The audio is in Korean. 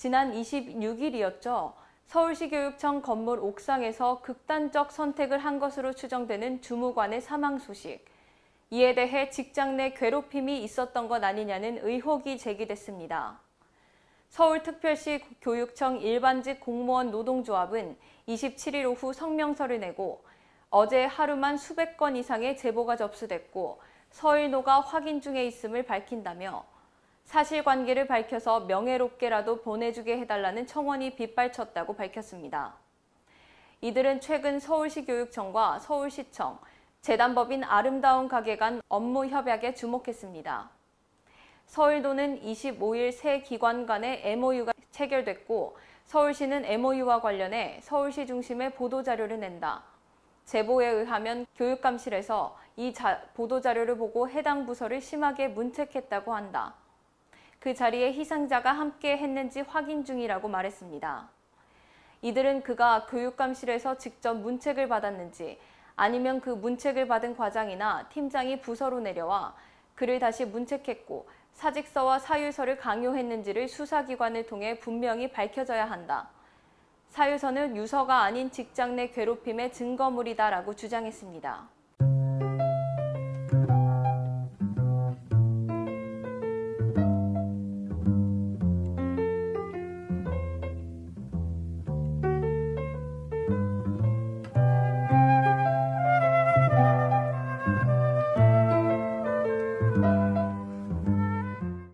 지난 26일이었죠. 서울시 교육청 건물 옥상에서 극단적 선택을 한 것으로 추정되는 주무관의 사망 소식. 이에 대해 직장 내 괴롭힘이 있었던 것 아니냐는 의혹이 제기됐습니다. 서울특별시 교육청 일반직 공무원 노동조합은 27일 오후 성명서를 내고 어제 하루만 수백 건 이상의 제보가 접수됐고 서일노가 확인 중에 있음을 밝힌다며 사실관계를 밝혀서 명예롭게라도 보내주게 해달라는 청원이 빗발쳤다고 밝혔습니다. 이들은 최근 서울시 교육청과 서울시청, 재단법인 아름다운 가게 간 업무 협약에 주목했습니다. 서울도는 25일 세 기관 간의 MOU가 체결됐고 서울시는 MOU와 관련해 서울시 중심의 보도자료를 낸다. 제보에 의하면 교육감실에서 이 보도자료를 보고 해당 부서를 심하게 문책했다고 한다. 그 자리에 희생자가 함께 했는지 확인 중이라고 말했습니다. 이들은 그가 교육감실에서 직접 문책을 받았는지 아니면 그 문책을 받은 과장이나 팀장이 부서로 내려와 그를 다시 문책했고 사직서와 사유서를 강요했는지를 수사기관을 통해 분명히 밝혀져야 한다. 사유서는 유서가 아닌 직장 내 괴롭힘의 증거물이다라고 주장했습니다.